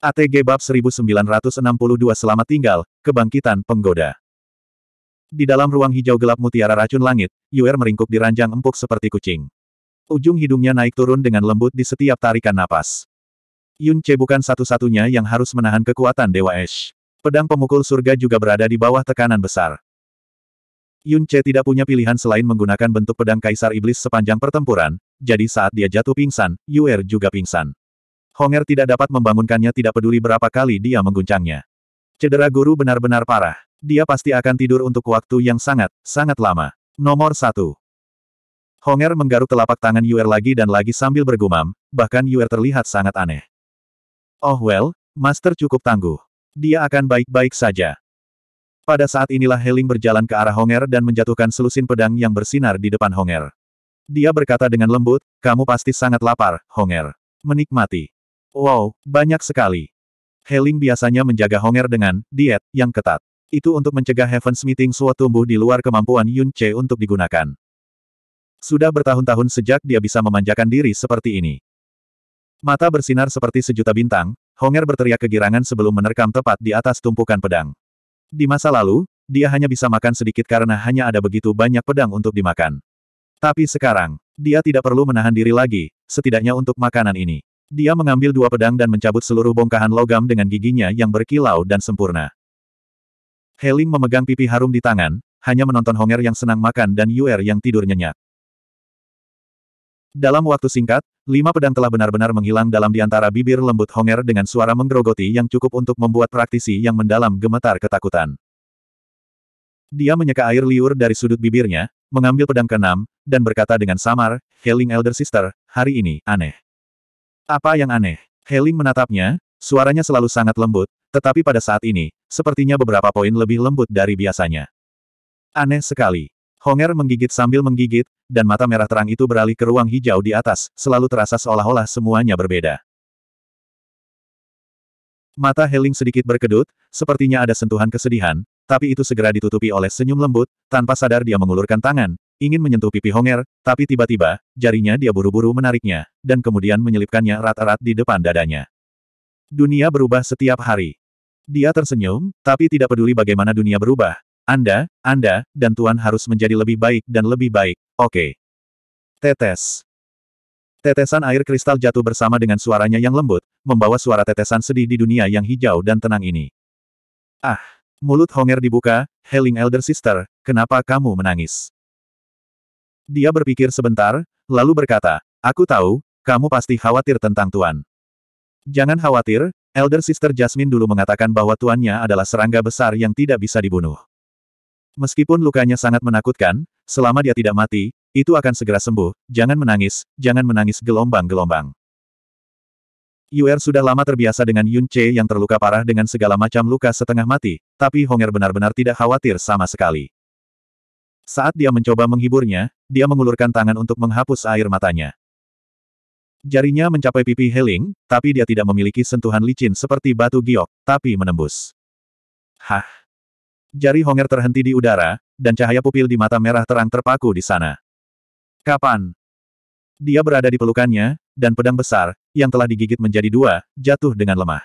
ATG Bab 1962 Selamat Tinggal, Kebangkitan Penggoda. Di dalam ruang hijau gelap mutiara racun langit, Yuer meringkuk di ranjang empuk seperti kucing. Ujung hidungnya naik turun dengan lembut di setiap tarikan napas. Yun Che bukan satu-satunya yang harus menahan kekuatan Dewa Es. Pedang pemukul surga juga berada di bawah tekanan besar. Yun Che tidak punya pilihan selain menggunakan bentuk pedang Kaisar Iblis sepanjang pertempuran, jadi saat dia jatuh pingsan, Yuer juga pingsan. Honger tidak dapat membangunkannya tidak peduli berapa kali dia mengguncangnya. Cedera guru benar-benar parah. Dia pasti akan tidur untuk waktu yang sangat, sangat lama. Nomor satu. Honger menggaruk telapak tangan Yuer lagi dan lagi sambil bergumam, bahkan Yuer terlihat sangat aneh. Oh well, Master cukup tangguh. Dia akan baik-baik saja. Pada saat inilah Heling berjalan ke arah Honger dan menjatuhkan selusin pedang yang bersinar di depan Honger. Dia berkata dengan lembut, kamu pasti sangat lapar, Honger. Menikmati. Wow, banyak sekali. Heling biasanya menjaga Honger dengan diet yang ketat. Itu untuk mencegah Heaven Meeting Suo tumbuh di luar kemampuan Yun Che untuk digunakan. Sudah bertahun-tahun sejak dia bisa memanjakan diri seperti ini. Mata bersinar seperti sejuta bintang, Honger berteriak kegirangan sebelum menerkam tepat di atas tumpukan pedang. Di masa lalu, dia hanya bisa makan sedikit karena hanya ada begitu banyak pedang untuk dimakan. Tapi sekarang, dia tidak perlu menahan diri lagi, setidaknya untuk makanan ini. Dia mengambil dua pedang dan mencabut seluruh bongkahan logam dengan giginya yang berkilau dan sempurna. Heling memegang pipi harum di tangan, hanya menonton Honger yang senang makan dan Yuer yang tidur nyenyak. Dalam waktu singkat, lima pedang telah benar-benar menghilang dalam di antara bibir lembut Honger dengan suara menggerogoti yang cukup untuk membuat praktisi yang mendalam gemetar ketakutan. Dia menyeka air liur dari sudut bibirnya, mengambil pedang keenam, dan berkata dengan samar, "Helling Elder Sister, hari ini, aneh. Apa yang aneh? Heling menatapnya, suaranya selalu sangat lembut, tetapi pada saat ini, sepertinya beberapa poin lebih lembut dari biasanya. Aneh sekali. Honger menggigit sambil menggigit, dan mata merah terang itu beralih ke ruang hijau di atas, selalu terasa seolah-olah semuanya berbeda. Mata Heling sedikit berkedut, sepertinya ada sentuhan kesedihan, tapi itu segera ditutupi oleh senyum lembut, tanpa sadar dia mengulurkan tangan, ingin menyentuh pipi Honger, tapi tiba-tiba, jarinya dia buru-buru menariknya, dan kemudian menyelipkannya erat-erat di depan dadanya. Dunia berubah setiap hari. Dia tersenyum, tapi tidak peduli bagaimana dunia berubah. Anda, Anda, dan tuan harus menjadi lebih baik dan lebih baik, oke. Okay. Tetes. Tetesan air kristal jatuh bersama dengan suaranya yang lembut, membawa suara tetesan sedih di dunia yang hijau dan tenang ini. Ah, mulut Honger dibuka, Healing Elder Sister, kenapa kamu menangis? Dia berpikir sebentar, lalu berkata, Aku tahu, kamu pasti khawatir tentang Tuan. Jangan khawatir, Elder Sister Jasmine dulu mengatakan bahwa tuannya adalah serangga besar yang tidak bisa dibunuh. Meskipun lukanya sangat menakutkan, selama dia tidak mati, itu akan segera sembuh, jangan menangis, jangan menangis gelombang-gelombang. Yuer sudah lama terbiasa dengan Yun Che yang terluka parah dengan segala macam luka setengah mati, tapi Honger benar-benar tidak khawatir sama sekali. Saat dia mencoba menghiburnya, dia mengulurkan tangan untuk menghapus air matanya. Jarinya mencapai pipi Heling, tapi dia tidak memiliki sentuhan licin seperti batu giok, tapi menembus. Hah? Jari Honger terhenti di udara, dan cahaya pupil di mata merah terang terpaku di sana. Kapan? Dia berada di pelukannya, dan pedang besar, yang telah digigit menjadi dua, jatuh dengan lemah.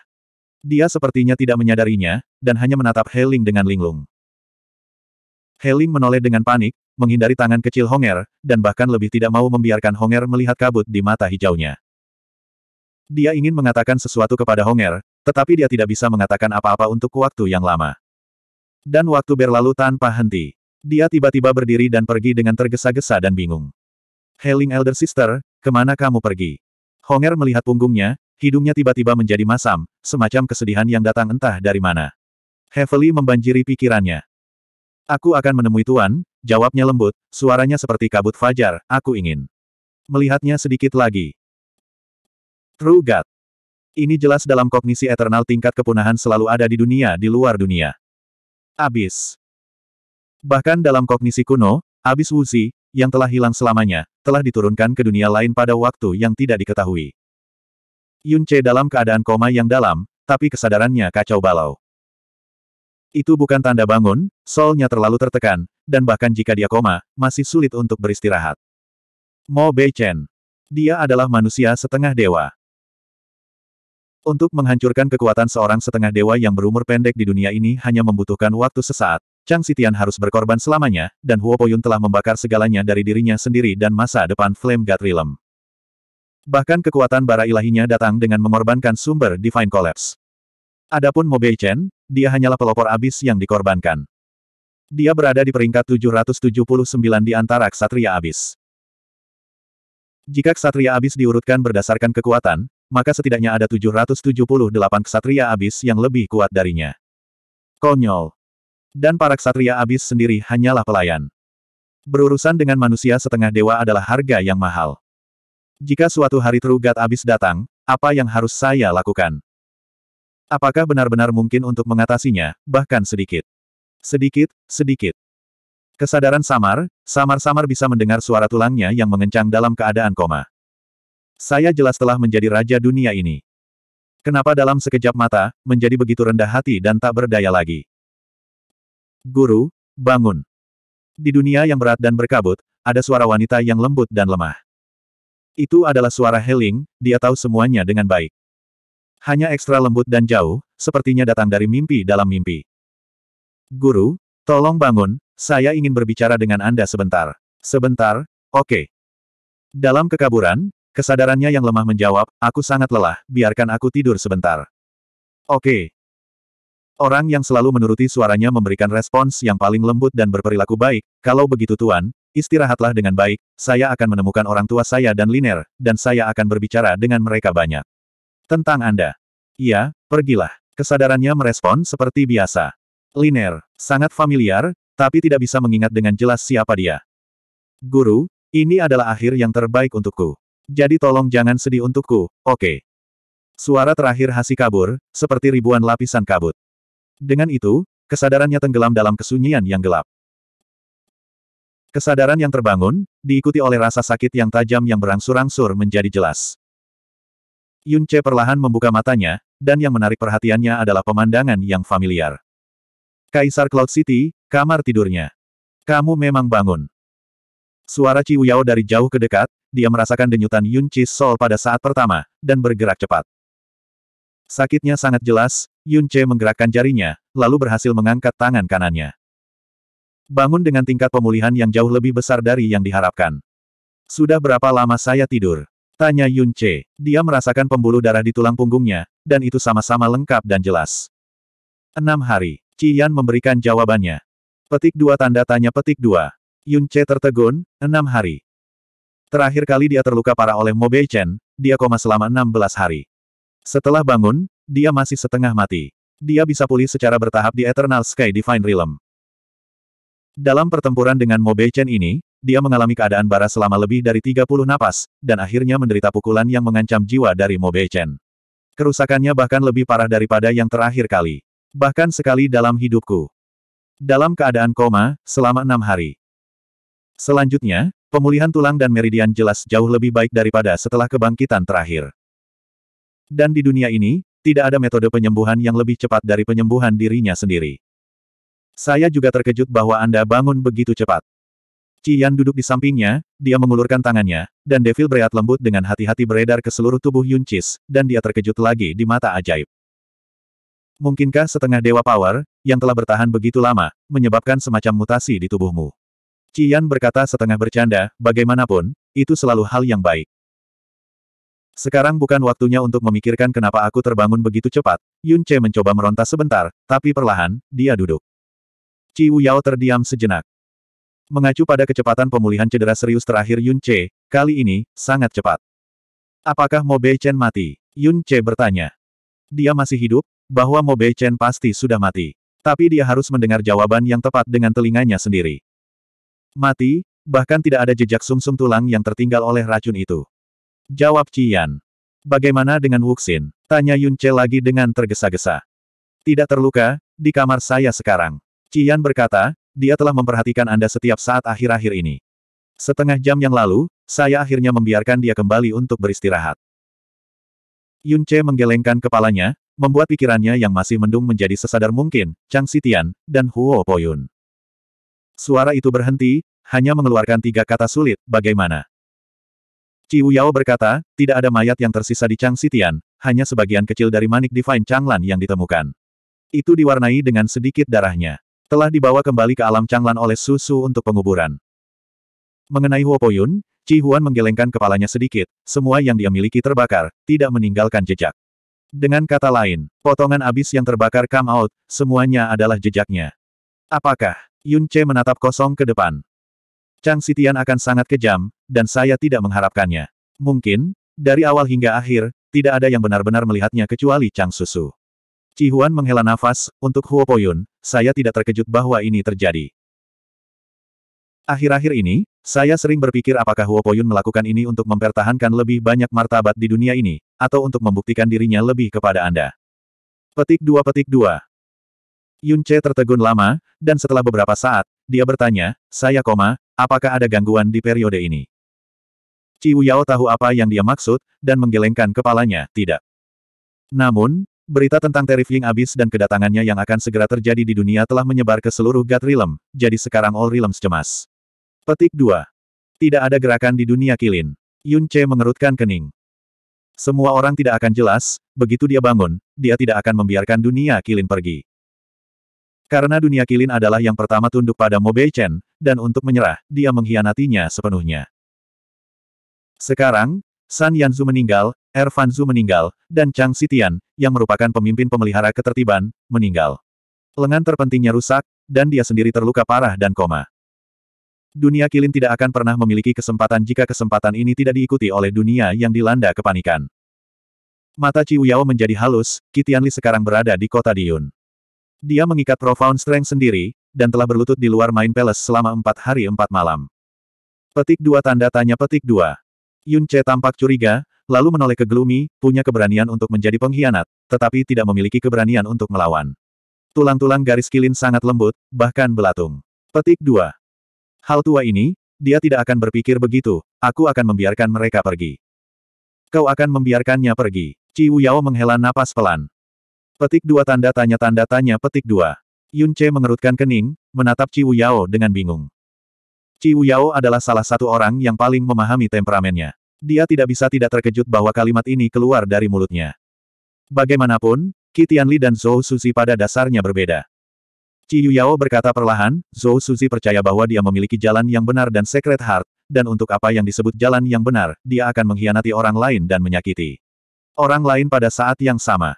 Dia sepertinya tidak menyadarinya, dan hanya menatap Heling dengan linglung. Heling menoleh dengan panik, menghindari tangan kecil Honger, dan bahkan lebih tidak mau membiarkan Honger melihat kabut di mata hijaunya. Dia ingin mengatakan sesuatu kepada Honger, tetapi dia tidak bisa mengatakan apa-apa untuk waktu yang lama. Dan waktu berlalu tanpa henti. Dia tiba-tiba berdiri dan pergi dengan tergesa-gesa dan bingung. Heling Elder Sister, kemana kamu pergi? Honger melihat punggungnya, hidungnya tiba-tiba menjadi masam, semacam kesedihan yang datang entah dari mana. Heavily membanjiri pikirannya. Aku akan menemui Tuan, jawabnya lembut, suaranya seperti kabut fajar, aku ingin melihatnya sedikit lagi. True God. Ini jelas dalam kognisi eternal tingkat kepunahan selalu ada di dunia di luar dunia. Abis. Bahkan dalam kognisi kuno, abis Wuzi, yang telah hilang selamanya, telah diturunkan ke dunia lain pada waktu yang tidak diketahui. Yun dalam keadaan koma yang dalam, tapi kesadarannya kacau balau. Itu bukan tanda bangun, solnya terlalu tertekan, dan bahkan jika dia koma, masih sulit untuk beristirahat. Mo Beichen. Dia adalah manusia setengah dewa. Untuk menghancurkan kekuatan seorang setengah dewa yang berumur pendek di dunia ini hanya membutuhkan waktu sesaat. Chang Sitian harus berkorban selamanya, dan Huo Poyun telah membakar segalanya dari dirinya sendiri dan masa depan Flame God Realm. Bahkan kekuatan bara ilahinya datang dengan mengorbankan sumber Divine Collapse. Adapun Mo Beichen, dia hanyalah pelopor abis yang dikorbankan. Dia berada di peringkat 779 di antara ksatria abis. Jika ksatria abis diurutkan berdasarkan kekuatan, maka setidaknya ada 778 ksatria abis yang lebih kuat darinya. Konyol. Dan para ksatria abis sendiri hanyalah pelayan. Berurusan dengan manusia setengah dewa adalah harga yang mahal. Jika suatu hari terugat abis datang, apa yang harus saya lakukan? Apakah benar-benar mungkin untuk mengatasinya, bahkan sedikit? Sedikit, sedikit. Kesadaran samar, samar-samar bisa mendengar suara tulangnya yang mengencang dalam keadaan koma. Saya jelas telah menjadi raja dunia ini. Kenapa dalam sekejap mata, menjadi begitu rendah hati dan tak berdaya lagi? Guru, bangun. Di dunia yang berat dan berkabut, ada suara wanita yang lembut dan lemah. Itu adalah suara Heling, dia tahu semuanya dengan baik hanya ekstra lembut dan jauh, sepertinya datang dari mimpi dalam mimpi. Guru, tolong bangun, saya ingin berbicara dengan Anda sebentar. Sebentar, oke. Okay. Dalam kekaburan, kesadarannya yang lemah menjawab, aku sangat lelah, biarkan aku tidur sebentar. Oke. Okay. Orang yang selalu menuruti suaranya memberikan respons yang paling lembut dan berperilaku baik, kalau begitu Tuan, istirahatlah dengan baik, saya akan menemukan orang tua saya dan Liner, dan saya akan berbicara dengan mereka banyak. Tentang Anda. Iya, pergilah. Kesadarannya merespon seperti biasa. Liner, sangat familiar, tapi tidak bisa mengingat dengan jelas siapa dia. Guru, ini adalah akhir yang terbaik untukku. Jadi tolong jangan sedih untukku, oke. Okay. Suara terakhir Hasi kabur, seperti ribuan lapisan kabut. Dengan itu, kesadarannya tenggelam dalam kesunyian yang gelap. Kesadaran yang terbangun, diikuti oleh rasa sakit yang tajam yang berangsur-angsur menjadi jelas. Yun Che perlahan membuka matanya, dan yang menarik perhatiannya adalah pemandangan yang familiar. Kaisar Cloud City, kamar tidurnya. Kamu memang bangun. Suara Ci Yao dari jauh ke dekat, dia merasakan denyutan Yun Chi Sol pada saat pertama, dan bergerak cepat. Sakitnya sangat jelas, Yun Che menggerakkan jarinya, lalu berhasil mengangkat tangan kanannya. Bangun dengan tingkat pemulihan yang jauh lebih besar dari yang diharapkan. Sudah berapa lama saya tidur? Tanya Yun Che. Dia merasakan pembuluh darah di tulang punggungnya, dan itu sama-sama lengkap dan jelas. Enam hari. Qian memberikan jawabannya. Petik dua tanda tanya petik dua. Yun Che tertegun, enam hari. Terakhir kali dia terluka parah oleh Mo Bei Chen, dia koma selama enam belas hari. Setelah bangun, dia masih setengah mati. Dia bisa pulih secara bertahap di Eternal Sky Divine Realm. Dalam pertempuran dengan Mo Bei Chen ini, dia mengalami keadaan bara selama lebih dari 30 napas, dan akhirnya menderita pukulan yang mengancam jiwa dari Mo Beichen. Kerusakannya bahkan lebih parah daripada yang terakhir kali. Bahkan sekali dalam hidupku. Dalam keadaan koma, selama enam hari. Selanjutnya, pemulihan tulang dan meridian jelas jauh lebih baik daripada setelah kebangkitan terakhir. Dan di dunia ini, tidak ada metode penyembuhan yang lebih cepat dari penyembuhan dirinya sendiri. Saya juga terkejut bahwa Anda bangun begitu cepat. Cian duduk di sampingnya, dia mengulurkan tangannya, dan devil bereat lembut dengan hati-hati beredar ke seluruh tubuh Yuncis, dan dia terkejut lagi di mata ajaib. Mungkinkah setengah dewa power, yang telah bertahan begitu lama, menyebabkan semacam mutasi di tubuhmu? Cian berkata setengah bercanda, bagaimanapun, itu selalu hal yang baik. Sekarang bukan waktunya untuk memikirkan kenapa aku terbangun begitu cepat. Yun Che mencoba meronta sebentar, tapi perlahan, dia duduk. Ciu Yao terdiam sejenak. Mengacu pada kecepatan pemulihan cedera serius terakhir Yun Che, kali ini, sangat cepat. Apakah Mo Bei Chen mati? Yun Che bertanya. Dia masih hidup, bahwa Mo Bei Chen pasti sudah mati. Tapi dia harus mendengar jawaban yang tepat dengan telinganya sendiri. Mati, bahkan tidak ada jejak sumsum -sum tulang yang tertinggal oleh racun itu. Jawab Cian. Bagaimana dengan Wuxin? Tanya Yun Che lagi dengan tergesa-gesa. Tidak terluka, di kamar saya sekarang. Cian berkata, dia telah memperhatikan Anda setiap saat akhir-akhir ini. Setengah jam yang lalu, saya akhirnya membiarkan dia kembali untuk beristirahat. Yun Che menggelengkan kepalanya, membuat pikirannya yang masih mendung menjadi sesadar mungkin, Chang Sitian, dan Huo Poyun. Suara itu berhenti, hanya mengeluarkan tiga kata sulit, bagaimana? Ciu Yao berkata, tidak ada mayat yang tersisa di Chang Sitian, hanya sebagian kecil dari manik divine Changlan yang ditemukan. Itu diwarnai dengan sedikit darahnya telah dibawa kembali ke alam Changlan oleh susu untuk penguburan. Mengenai Huo Poyun, Ci Huan menggelengkan kepalanya sedikit, semua yang dia miliki terbakar, tidak meninggalkan jejak. Dengan kata lain, potongan abis yang terbakar come out, semuanya adalah jejaknya. Apakah, Yun Che menatap kosong ke depan? Chang Sitian akan sangat kejam, dan saya tidak mengharapkannya. Mungkin, dari awal hingga akhir, tidak ada yang benar-benar melihatnya kecuali Chang Susu. Ci Huan menghela nafas, untuk Huo Poyun, saya tidak terkejut bahwa ini terjadi. Akhir-akhir ini, saya sering berpikir apakah Huo Poyun melakukan ini untuk mempertahankan lebih banyak martabat di dunia ini, atau untuk membuktikan dirinya lebih kepada Anda. Petik 2 Petik 2 Yun Che tertegun lama, dan setelah beberapa saat, dia bertanya, saya koma, apakah ada gangguan di periode ini? Ciu Yao tahu apa yang dia maksud, dan menggelengkan kepalanya, tidak. Namun, Berita tentang Terif Ying abis dan kedatangannya yang akan segera terjadi di dunia telah menyebar ke seluruh God Realm, jadi sekarang All Realms cemas. Petik 2. Tidak ada gerakan di dunia kilin. Yun Che mengerutkan kening. Semua orang tidak akan jelas, begitu dia bangun, dia tidak akan membiarkan dunia kilin pergi. Karena dunia kilin adalah yang pertama tunduk pada Mo Bei Chen, dan untuk menyerah, dia mengkhianatinya sepenuhnya. Sekarang, San Yanzu meninggal, Ervan Fanzu meninggal, dan Chang Sitian, yang merupakan pemimpin pemelihara ketertiban, meninggal. Lengan terpentingnya rusak, dan dia sendiri terluka parah dan koma. Dunia kilin tidak akan pernah memiliki kesempatan jika kesempatan ini tidak diikuti oleh dunia yang dilanda kepanikan. Mata Ciuyao menjadi halus, Kitianli sekarang berada di kota Diyun. Dia mengikat Profound Strength sendiri, dan telah berlutut di luar Main Palace selama empat hari empat malam. Petik dua tanda tanya petik dua. Yun Che tampak curiga, lalu menoleh ke Gloomy, punya keberanian untuk menjadi pengkhianat, tetapi tidak memiliki keberanian untuk melawan. Tulang-tulang garis kilin sangat lembut, bahkan belatung. Petik 2. Hal tua ini, dia tidak akan berpikir begitu, aku akan membiarkan mereka pergi. Kau akan membiarkannya pergi. Ci Yao menghela napas pelan. Petik 2 tanda tanya tanda tanya petik 2. Yun Che mengerutkan kening, menatap Ci Yao dengan bingung. Ci Yao adalah salah satu orang yang paling memahami temperamennya. Dia tidak bisa tidak terkejut bahwa kalimat ini keluar dari mulutnya. Bagaimanapun, Qi Tianli dan Zhou Suzi pada dasarnya berbeda. Ci Yao berkata perlahan, Zhou Suzi percaya bahwa dia memiliki jalan yang benar dan secret heart, dan untuk apa yang disebut jalan yang benar, dia akan mengkhianati orang lain dan menyakiti orang lain pada saat yang sama.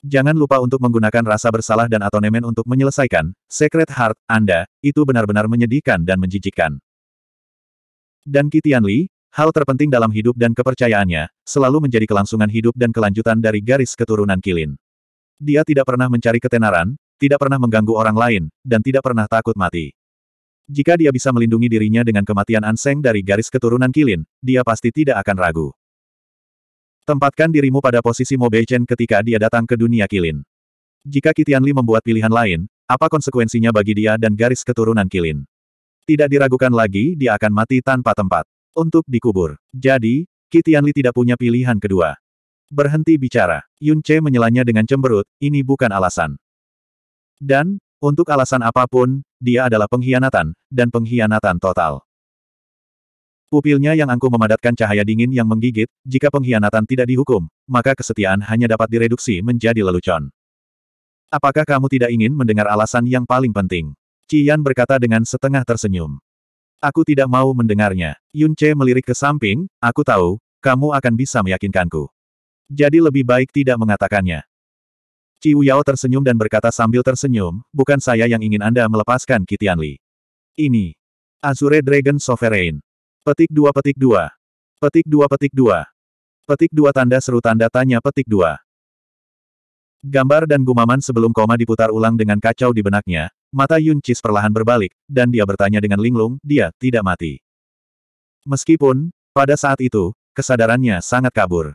Jangan lupa untuk menggunakan rasa bersalah dan atonemen untuk menyelesaikan Secret Heart Anda, itu benar-benar menyedihkan dan menjijikkan. Dan Kitian Li, hal terpenting dalam hidup dan kepercayaannya, selalu menjadi kelangsungan hidup dan kelanjutan dari garis keturunan Kilin. Dia tidak pernah mencari ketenaran, tidak pernah mengganggu orang lain, dan tidak pernah takut mati. Jika dia bisa melindungi dirinya dengan kematian Anseng dari garis keturunan Kilin, dia pasti tidak akan ragu. Tempatkan dirimu pada posisi Mo Beichen ketika dia datang ke dunia Kilin. Jika Kitianli membuat pilihan lain, apa konsekuensinya bagi dia dan garis keturunan Kilin? Tidak diragukan lagi dia akan mati tanpa tempat. Untuk dikubur. Jadi, Kitianli tidak punya pilihan kedua. Berhenti bicara. Yun Che menyelanya dengan cemberut, ini bukan alasan. Dan, untuk alasan apapun, dia adalah pengkhianatan, dan pengkhianatan total. Pupilnya yang angkuh memadatkan cahaya dingin yang menggigit, jika pengkhianatan tidak dihukum, maka kesetiaan hanya dapat direduksi menjadi lelucon. Apakah kamu tidak ingin mendengar alasan yang paling penting? Cian berkata dengan setengah tersenyum. Aku tidak mau mendengarnya. Yun Che melirik ke samping, aku tahu, kamu akan bisa meyakinkanku. Jadi lebih baik tidak mengatakannya. Ci Yao tersenyum dan berkata sambil tersenyum, bukan saya yang ingin Anda melepaskan Kitian Li. Ini. Azure Dragon Sovereign. Petik dua petik dua Petik dua petik dua Petik dua tanda seru tanda tanya petik dua Gambar dan gumaman sebelum koma diputar ulang dengan kacau di benaknya, mata Yun Chis perlahan berbalik, dan dia bertanya dengan linglung, dia tidak mati. Meskipun, pada saat itu, kesadarannya sangat kabur.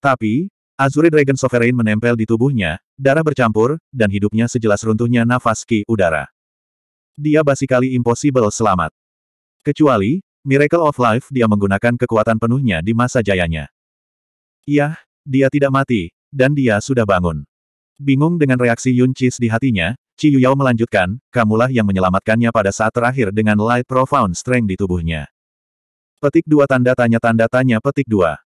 Tapi, Azure Dragon Sovereign menempel di tubuhnya, darah bercampur, dan hidupnya sejelas runtuhnya nafas ki udara. Dia basikali impossible selamat. Kecuali, Miracle of Life dia menggunakan kekuatan penuhnya di masa jayanya. Iya, dia tidak mati, dan dia sudah bangun. Bingung dengan reaksi Yun Chis di hatinya, Ci Yuyao melanjutkan, kamulah yang menyelamatkannya pada saat terakhir dengan Light Profound Strength di tubuhnya. Petik dua tanda tanya tanda tanya petik dua.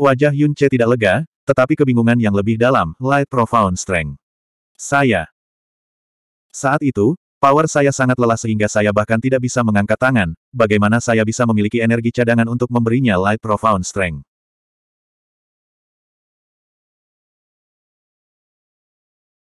Wajah Yun Che tidak lega, tetapi kebingungan yang lebih dalam, Light Profound Strength. Saya. Saat itu, Power saya sangat lelah sehingga saya bahkan tidak bisa mengangkat tangan, bagaimana saya bisa memiliki energi cadangan untuk memberinya Light Profound Strength.